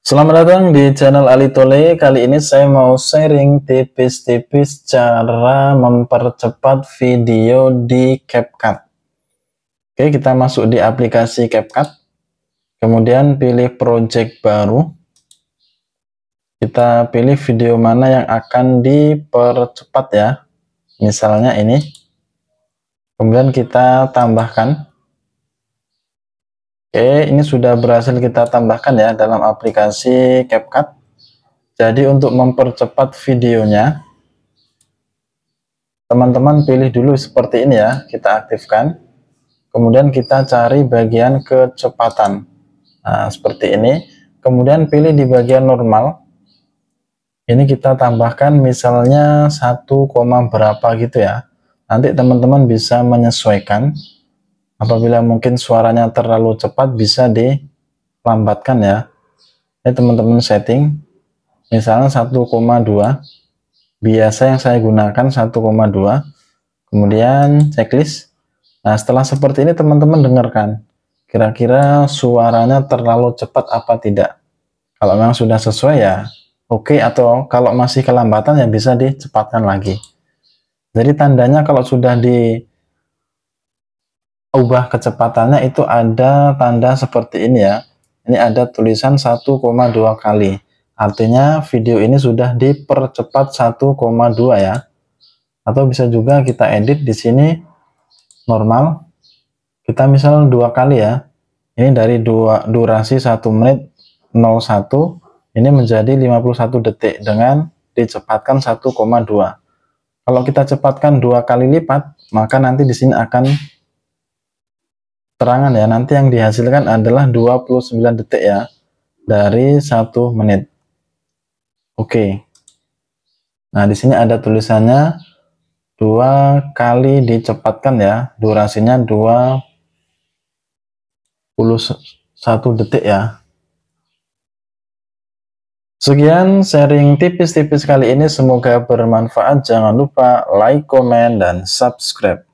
Selamat datang di channel Ali Tole. Kali ini saya mau sharing tipis-tipis cara mempercepat video di CapCut. Oke, kita masuk di aplikasi CapCut. Kemudian pilih project baru. Kita pilih video mana yang akan dipercepat ya. Misalnya ini. Kemudian kita tambahkan. Oke, ini sudah berhasil kita tambahkan ya dalam aplikasi CapCut. Jadi untuk mempercepat videonya, teman-teman pilih dulu seperti ini ya, kita aktifkan. Kemudian kita cari bagian kecepatan. Nah, seperti ini. Kemudian pilih di bagian normal. Ini kita tambahkan misalnya 1, berapa gitu ya. Nanti teman-teman bisa menyesuaikan apabila mungkin suaranya terlalu cepat bisa dilambatkan ya ini teman-teman setting misalnya 1,2 biasa yang saya gunakan 1,2 kemudian checklist nah setelah seperti ini teman-teman dengarkan kira-kira suaranya terlalu cepat apa tidak kalau memang sudah sesuai ya oke okay, atau kalau masih kelambatan ya bisa dicepatkan lagi jadi tandanya kalau sudah di ubah kecepatannya itu ada tanda seperti ini ya. Ini ada tulisan 1,2 kali. Artinya video ini sudah dipercepat 1,2 ya. Atau bisa juga kita edit di sini normal. Kita misal dua kali ya. Ini dari dua, durasi 1 menit 01 ini menjadi 51 detik dengan dicepatkan 1,2. Kalau kita cepatkan dua kali lipat, maka nanti di sini akan terangan ya nanti yang dihasilkan adalah 29 detik ya dari satu menit oke nah di sini ada tulisannya dua kali dicepatkan ya durasinya 21 detik ya Sekian sharing tipis-tipis kali ini, semoga bermanfaat. Jangan lupa like, komen, dan subscribe.